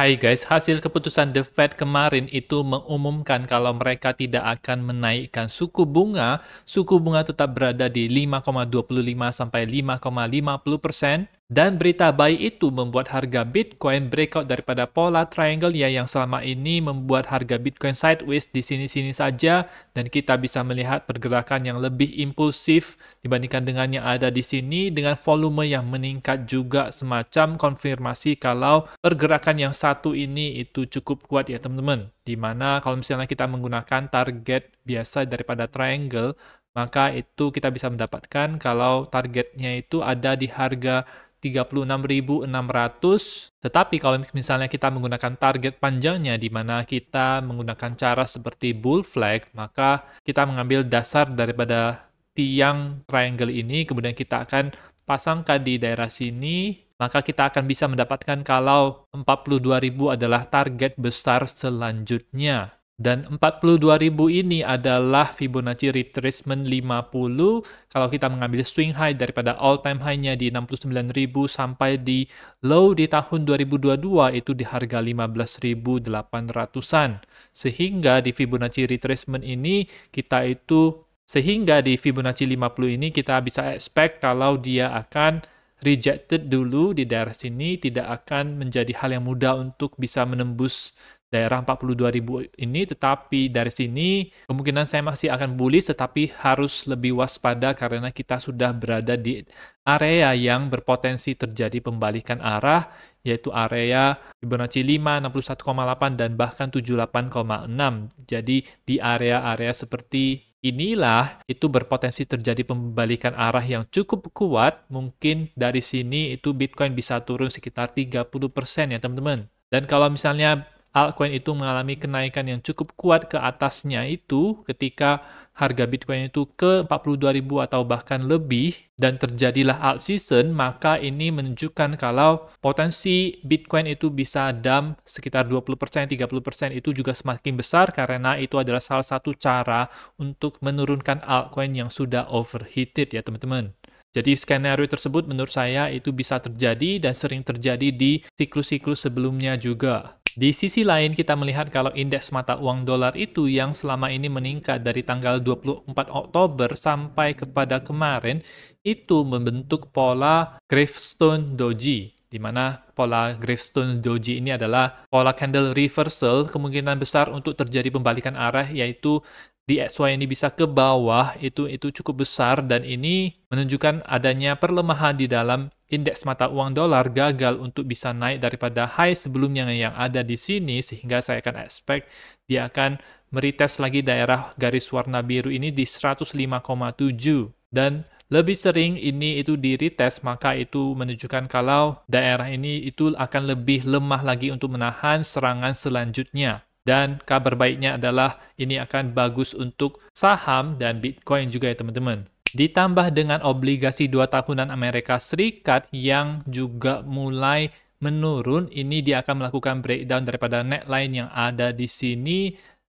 Hai guys, hasil keputusan The Fed kemarin itu mengumumkan kalau mereka tidak akan menaikkan suku bunga. Suku bunga tetap berada di 5,25 sampai 5,50 persen dan berita baik itu membuat harga Bitcoin breakout daripada pola triangle ya yang selama ini membuat harga Bitcoin sideways di sini-sini saja dan kita bisa melihat pergerakan yang lebih impulsif dibandingkan dengan yang ada di sini dengan volume yang meningkat juga semacam konfirmasi kalau pergerakan yang satu ini itu cukup kuat ya teman-teman. Dimana kalau misalnya kita menggunakan target biasa daripada triangle maka itu kita bisa mendapatkan kalau targetnya itu ada di harga 36.600. Tetapi kalau misalnya kita menggunakan target panjangnya di mana kita menggunakan cara seperti bull flag, maka kita mengambil dasar daripada tiang triangle ini, kemudian kita akan pasangkan di daerah sini, maka kita akan bisa mendapatkan kalau 42.000 adalah target besar selanjutnya. Dan 42.000 ini adalah Fibonacci retracement 50 kalau kita mengambil swing high daripada all time high-nya di 69.000 sampai di low di tahun 2022 itu di harga 15.800-an. Sehingga di Fibonacci retracement ini kita itu sehingga di Fibonacci 50 ini kita bisa expect kalau dia akan rejected dulu di daerah sini tidak akan menjadi hal yang mudah untuk bisa menembus daerah 42.000 ini, tetapi dari sini kemungkinan saya masih akan bullish, tetapi harus lebih waspada karena kita sudah berada di area yang berpotensi terjadi pembalikan arah, yaitu area Fibonacci 5, 61,8, dan bahkan 78,6. Jadi di area-area seperti inilah itu berpotensi terjadi pembalikan arah yang cukup kuat. Mungkin dari sini itu Bitcoin bisa turun sekitar 30% ya teman-teman. Dan kalau misalnya altcoin itu mengalami kenaikan yang cukup kuat ke atasnya itu ketika harga Bitcoin itu ke 42.000 atau bahkan lebih dan terjadilah alt season, maka ini menunjukkan kalau potensi Bitcoin itu bisa dump sekitar 20%, 30% itu juga semakin besar karena itu adalah salah satu cara untuk menurunkan altcoin yang sudah overheated ya teman-teman. Jadi skenario tersebut menurut saya itu bisa terjadi dan sering terjadi di siklus-siklus sebelumnya juga. Di sisi lain, kita melihat kalau indeks mata uang dolar itu yang selama ini meningkat dari tanggal 24 Oktober sampai kepada kemarin, itu membentuk pola Gravestone Doji, di mana pola Gravestone Doji ini adalah pola candle reversal, kemungkinan besar untuk terjadi pembalikan arah, yaitu di SY ini bisa ke bawah, itu itu cukup besar, dan ini menunjukkan adanya perlemahan di dalam indeks mata uang dolar gagal untuk bisa naik daripada high sebelumnya yang ada di sini sehingga saya akan expect dia akan meretest lagi daerah garis warna biru ini di 105,7 dan lebih sering ini itu di retest maka itu menunjukkan kalau daerah ini itu akan lebih lemah lagi untuk menahan serangan selanjutnya. Dan kabar baiknya adalah ini akan bagus untuk saham dan Bitcoin juga ya teman-teman ditambah dengan obligasi 2 tahunan Amerika Serikat yang juga mulai menurun, ini dia akan melakukan breakdown daripada neckline yang ada di sini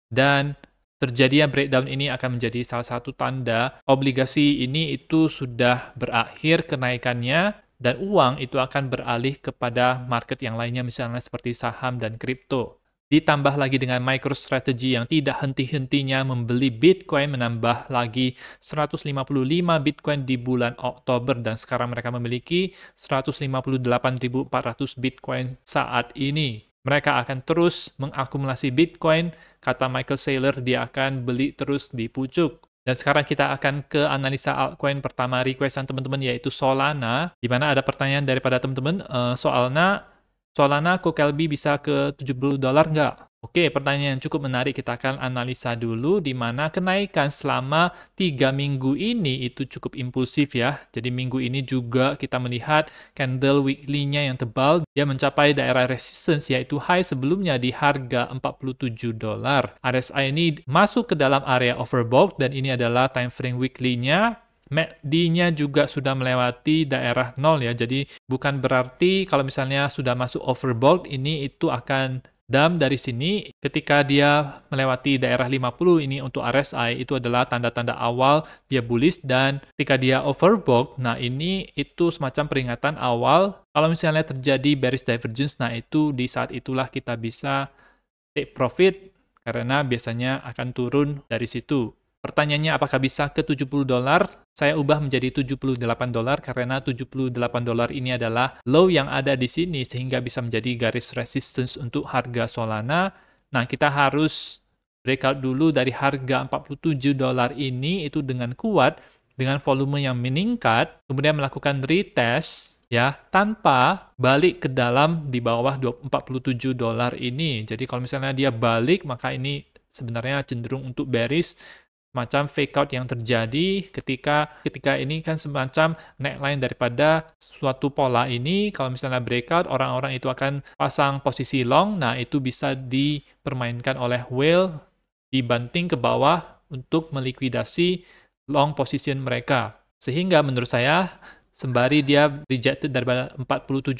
dan terjadinya breakdown ini akan menjadi salah satu tanda obligasi ini itu sudah berakhir kenaikannya dan uang itu akan beralih kepada market yang lainnya misalnya seperti saham dan kripto. Ditambah lagi dengan MicroStrategy yang tidak henti-hentinya membeli Bitcoin, menambah lagi 155 Bitcoin di bulan Oktober, dan sekarang mereka memiliki 158.400 Bitcoin saat ini. Mereka akan terus mengakumulasi Bitcoin, kata Michael Saylor, dia akan beli terus di pucuk. Dan sekarang kita akan ke analisa altcoin pertama requestan teman-teman yaitu Solana, di mana ada pertanyaan daripada teman-teman, uh, soalnya Solana Kelby bisa ke 70 dolar nggak? Oke, pertanyaan yang cukup menarik kita akan analisa dulu di mana kenaikan selama tiga minggu ini itu cukup impulsif ya. Jadi minggu ini juga kita melihat candle weekly-nya yang tebal, dia mencapai daerah resistance yaitu high sebelumnya di harga 47 dolar. RSI ini masuk ke dalam area overbought dan ini adalah time frame weekly-nya MACD-nya e juga sudah melewati daerah nol ya. Jadi bukan berarti kalau misalnya sudah masuk overbought ini itu akan dam dari sini ketika dia melewati daerah 50 ini untuk RSI itu adalah tanda-tanda awal dia bullish dan ketika dia overbought nah ini itu semacam peringatan awal kalau misalnya terjadi bearish divergence nah itu di saat itulah kita bisa take profit karena biasanya akan turun dari situ. Pertanyaannya apakah bisa ke 70 dolar? Saya ubah menjadi 78 dolar karena 78 dolar ini adalah low yang ada di sini sehingga bisa menjadi garis resistance untuk harga Solana. Nah, kita harus breakout dulu dari harga 47 dolar ini itu dengan kuat dengan volume yang meningkat, kemudian melakukan retest ya tanpa balik ke dalam di bawah 47 dolar ini. Jadi kalau misalnya dia balik maka ini sebenarnya cenderung untuk bearish macam fake out yang terjadi ketika ketika ini kan semacam neckline daripada suatu pola ini kalau misalnya breakout orang-orang itu akan pasang posisi long nah itu bisa dipermainkan oleh whale dibanting ke bawah untuk melikuidasi long position mereka sehingga menurut saya Sembari dia rejected dari 47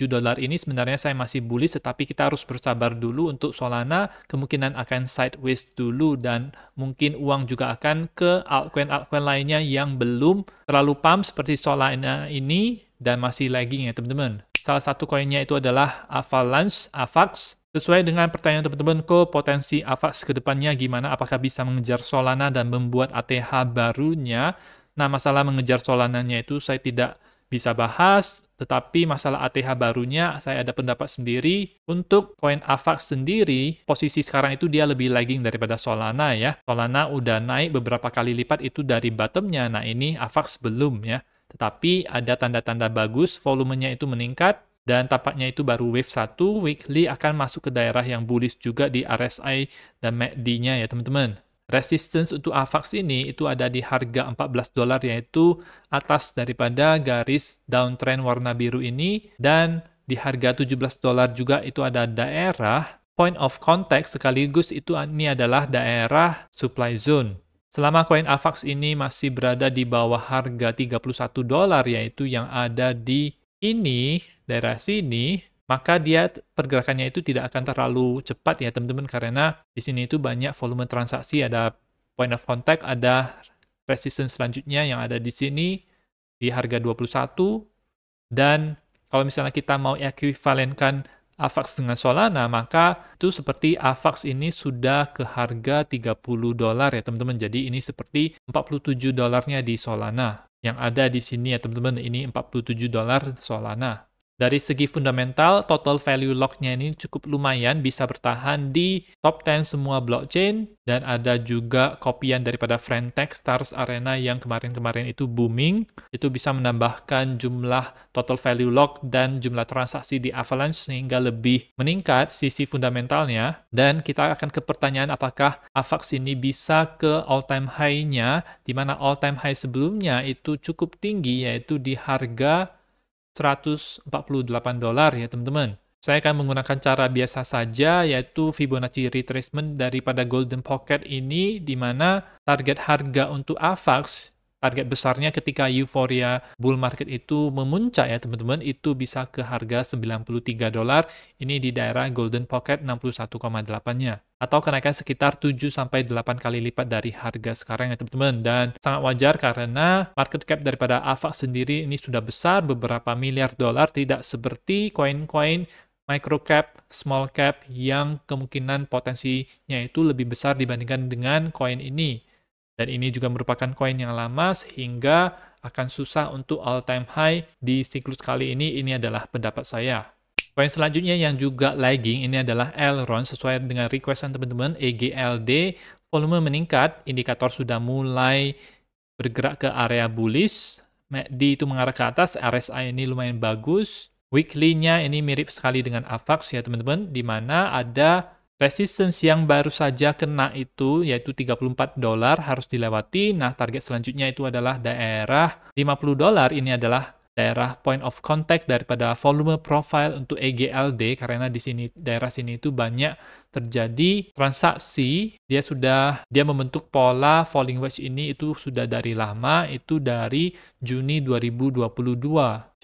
dolar ini, sebenarnya saya masih bullish, tetapi kita harus bersabar dulu untuk Solana, kemungkinan akan sideways dulu, dan mungkin uang juga akan ke altcoin-altcoin lainnya yang belum terlalu pump seperti Solana ini, dan masih lagging ya teman-teman. Salah satu koinnya itu adalah Avalanche, AVAX, Sesuai dengan pertanyaan teman-teman, kok potensi AVAX ke depannya gimana? Apakah bisa mengejar Solana dan membuat ATH barunya? Nah, masalah mengejar Solananya itu saya tidak bisa bahas, tetapi masalah ATH barunya saya ada pendapat sendiri. Untuk koin AVAX sendiri, posisi sekarang itu dia lebih lagging daripada Solana ya. Solana udah naik beberapa kali lipat itu dari bottomnya, nah ini AVAX belum ya. Tetapi ada tanda-tanda bagus, volumenya itu meningkat, dan tapaknya itu baru wave 1 weekly akan masuk ke daerah yang bullish juga di RSI dan MACD-nya e ya teman-teman resistance untuk AVAX ini itu ada di harga 14 dolar yaitu atas daripada garis downtrend warna biru ini dan di harga 17 dolar juga itu ada daerah point of contact sekaligus itu ini adalah daerah supply zone. Selama koin AVAX ini masih berada di bawah harga 31 dolar yaitu yang ada di ini daerah sini maka dia pergerakannya itu tidak akan terlalu cepat ya teman-teman karena di sini itu banyak volume transaksi ada point of contact ada resistance selanjutnya yang ada di sini di harga 21 dan kalau misalnya kita mau ekuivalenkan AVAX dengan Solana maka itu seperti AVAX ini sudah ke harga 30 dolar ya teman-teman jadi ini seperti 47 dolarnya di Solana yang ada di sini ya teman-teman ini 47 dolar Solana dari segi fundamental, total value lock-nya ini cukup lumayan, bisa bertahan di top 10 semua blockchain, dan ada juga kopian daripada Frentech Stars Arena yang kemarin-kemarin itu booming, itu bisa menambahkan jumlah total value lock dan jumlah transaksi di Avalanche sehingga lebih meningkat sisi fundamentalnya, dan kita akan ke pertanyaan apakah AVAX ini bisa ke all-time high-nya, di mana all-time high sebelumnya itu cukup tinggi, yaitu di harga 148 dolar ya teman-teman. Saya akan menggunakan cara biasa saja yaitu Fibonacci retracement daripada Golden Pocket ini di mana target harga untuk AVAX target besarnya ketika euforia bull market itu memuncak ya teman-teman itu bisa ke harga 93 dolar ini di daerah golden pocket 61,8-nya atau kenaikan sekitar 7 sampai 8 kali lipat dari harga sekarang ya teman-teman dan sangat wajar karena market cap daripada AVAX sendiri ini sudah besar beberapa miliar dolar tidak seperti koin-koin micro cap, small cap yang kemungkinan potensinya itu lebih besar dibandingkan dengan koin ini. Dan ini juga merupakan koin yang lama sehingga akan susah untuk all time high di siklus kali ini. Ini adalah pendapat saya. Koin selanjutnya yang juga lagging ini adalah Elron sesuai dengan requestan teman-teman EGLD volume meningkat, indikator sudah mulai bergerak ke area bullish. MACD itu mengarah ke atas, RSI ini lumayan bagus. Weekly-nya ini mirip sekali dengan AVAX ya teman-teman, di mana ada Resistance yang baru saja kena itu yaitu 34 dolar harus dilewati. Nah, target selanjutnya itu adalah daerah 50 dolar. Ini adalah daerah point of contact daripada volume profile untuk EGLD karena di sini daerah sini itu banyak terjadi transaksi dia sudah dia membentuk pola falling wedge ini itu sudah dari lama itu dari Juni 2022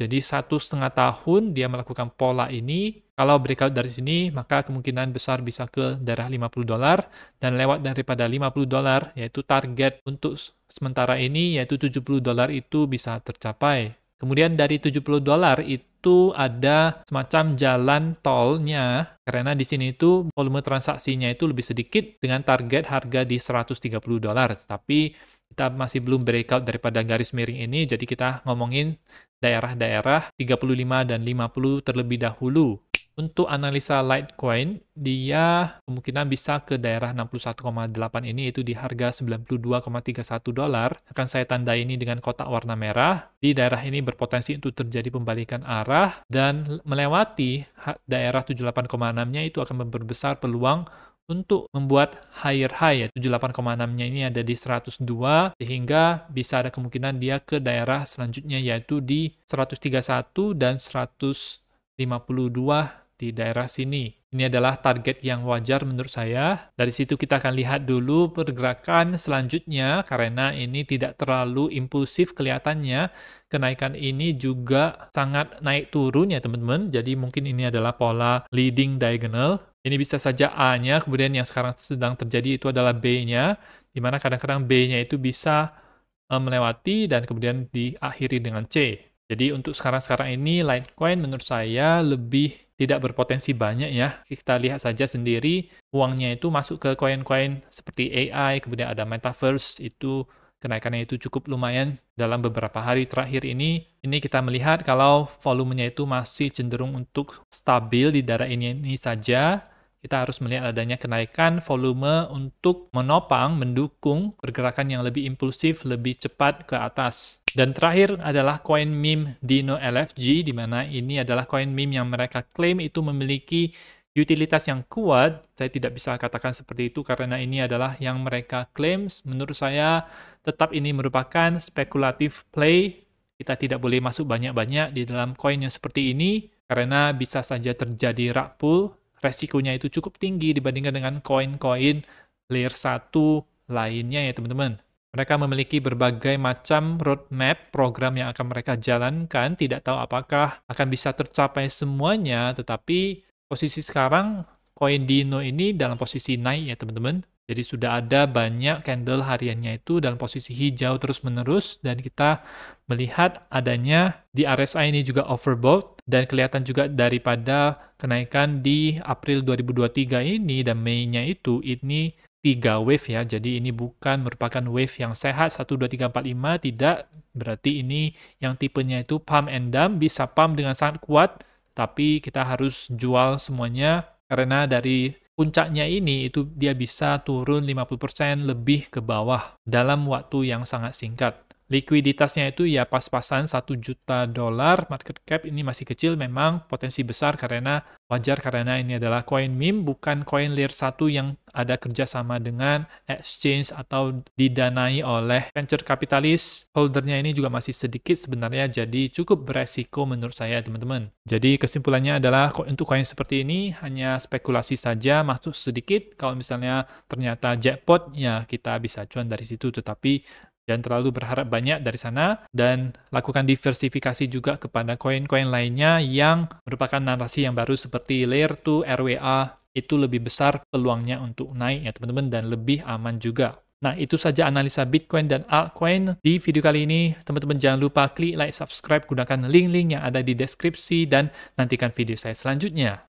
jadi satu setengah tahun dia melakukan pola ini kalau breakout dari sini, maka kemungkinan besar bisa ke daerah 50 dolar dan lewat daripada 50 dolar yaitu target untuk sementara ini yaitu 70 dolar itu bisa tercapai. Kemudian dari 70 dolar itu ada semacam jalan tolnya karena di sini itu volume transaksinya itu lebih sedikit dengan target harga di 130 dolar. Tapi kita masih belum breakout daripada garis miring ini jadi kita ngomongin daerah-daerah 35 dan 50 terlebih dahulu untuk analisa Litecoin, dia kemungkinan bisa ke daerah 61,8 ini, itu di harga 92,31 dolar. Akan saya tandai ini dengan kotak warna merah. Di daerah ini berpotensi untuk terjadi pembalikan arah, dan melewati daerah 78,6-nya itu akan memperbesar peluang untuk membuat higher high 78,6-nya ini ada di 102 sehingga bisa ada kemungkinan dia ke daerah selanjutnya yaitu di 131 dan 152 di daerah sini. Ini adalah target yang wajar menurut saya. Dari situ kita akan lihat dulu pergerakan selanjutnya karena ini tidak terlalu impulsif kelihatannya. Kenaikan ini juga sangat naik turun ya teman-teman. Jadi mungkin ini adalah pola leading diagonal. Ini bisa saja A-nya, kemudian yang sekarang sedang terjadi itu adalah B-nya, di mana kadang-kadang B-nya itu bisa e, melewati dan kemudian diakhiri dengan C. Jadi untuk sekarang-sekarang ini Litecoin menurut saya lebih tidak berpotensi banyak ya. Kita lihat saja sendiri uangnya itu masuk ke koin-koin seperti AI, kemudian ada metaverse itu kenaikannya itu cukup lumayan dalam beberapa hari terakhir ini. Ini kita melihat kalau volumenya itu masih cenderung untuk stabil di daerah ini, ini saja kita harus melihat adanya kenaikan volume untuk menopang, mendukung pergerakan yang lebih impulsif, lebih cepat ke atas. Dan terakhir adalah koin meme Dino LFG, di mana ini adalah koin meme yang mereka klaim itu memiliki utilitas yang kuat. Saya tidak bisa katakan seperti itu karena ini adalah yang mereka klaim. Menurut saya tetap ini merupakan spekulatif play. Kita tidak boleh masuk banyak-banyak di dalam koin yang seperti ini karena bisa saja terjadi rug pull resikonya itu cukup tinggi dibandingkan dengan koin-koin layer 1 lainnya ya teman-teman. Mereka memiliki berbagai macam roadmap program yang akan mereka jalankan, tidak tahu apakah akan bisa tercapai semuanya, tetapi posisi sekarang koin Dino ini dalam posisi naik ya teman-teman. Jadi sudah ada banyak candle hariannya itu dalam posisi hijau terus-menerus dan kita melihat adanya di RSI ini juga overbought dan kelihatan juga daripada kenaikan di April 2023 ini dan Mei-nya itu ini tiga wave ya. Jadi ini bukan merupakan wave yang sehat 1 2 3 4 5 tidak. Berarti ini yang tipenya itu pump and dump bisa pump dengan sangat kuat tapi kita harus jual semuanya karena dari puncaknya ini itu dia bisa turun 50% lebih ke bawah dalam waktu yang sangat singkat. Likuiditasnya itu ya pas-pasan 1 juta dolar, market cap ini masih kecil, memang potensi besar karena wajar karena ini adalah koin meme, bukan koin layer 1 yang ada kerjasama dengan exchange atau didanai oleh venture kapitalis. Holdernya ini juga masih sedikit sebenarnya, jadi cukup beresiko menurut saya teman-teman. Jadi kesimpulannya adalah untuk koin seperti ini hanya spekulasi saja, masuk sedikit. Kalau misalnya ternyata jackpot, ya kita bisa cuan dari situ, tetapi Jangan terlalu berharap banyak dari sana dan lakukan diversifikasi juga kepada koin-koin lainnya yang merupakan narasi yang baru seperti layer 2 RWA itu lebih besar peluangnya untuk naik ya teman-teman dan lebih aman juga. Nah, itu saja analisa Bitcoin dan altcoin di video kali ini. Teman-teman jangan lupa klik like, subscribe, gunakan link-link yang ada di deskripsi dan nantikan video saya selanjutnya.